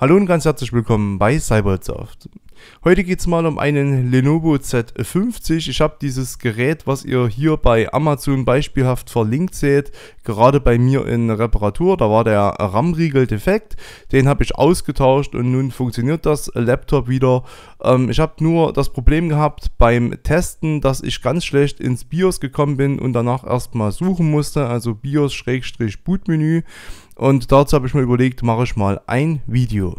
Hallo und ganz herzlich willkommen bei Cybersoft. Heute geht es mal um einen Lenovo Z50. Ich habe dieses Gerät, was ihr hier bei Amazon beispielhaft verlinkt seht, gerade bei mir in Reparatur. Da war der RAM-Riegel defekt. Den habe ich ausgetauscht und nun funktioniert das Laptop wieder. Ähm, ich habe nur das Problem gehabt beim Testen, dass ich ganz schlecht ins BIOS gekommen bin und danach erstmal suchen musste, also BIOS-Bootmenü. Und dazu habe ich mir überlegt, mache ich mal ein Video.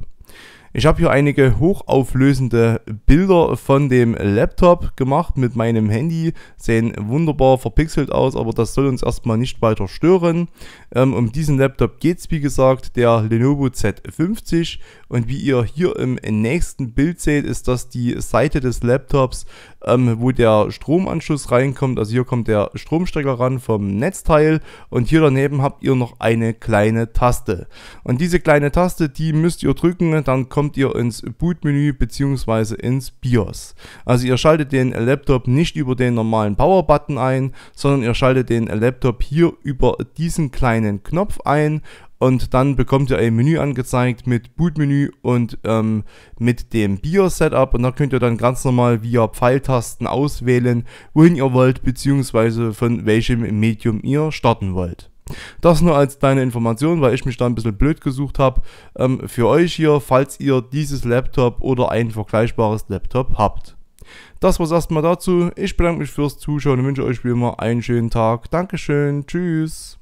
Ich habe hier einige hochauflösende Bilder von dem Laptop gemacht mit meinem Handy. Sehen wunderbar verpixelt aus, aber das soll uns erstmal nicht weiter stören. Ähm, um diesen Laptop geht es wie gesagt, der Lenovo Z50. Und wie ihr hier im nächsten Bild seht, ist das die Seite des Laptops, ähm, wo der Stromanschluss reinkommt. Also hier kommt der Stromstecker ran vom Netzteil. Und hier daneben habt ihr noch eine kleine Taste. Und diese kleine Taste, die müsst ihr drücken, dann kommt kommt ihr ins Bootmenü bzw. ins BIOS. Also ihr schaltet den Laptop nicht über den normalen Power-Button ein, sondern ihr schaltet den Laptop hier über diesen kleinen Knopf ein und dann bekommt ihr ein Menü angezeigt mit Bootmenü und ähm, mit dem BIOS-Setup und da könnt ihr dann ganz normal via Pfeiltasten auswählen, wohin ihr wollt, bzw. von welchem Medium ihr starten wollt. Das nur als kleine Information, weil ich mich da ein bisschen blöd gesucht habe, ähm, für euch hier, falls ihr dieses Laptop oder ein vergleichbares Laptop habt. Das war's erstmal dazu. Ich bedanke mich fürs Zuschauen und wünsche euch wie immer einen schönen Tag. Dankeschön, tschüss.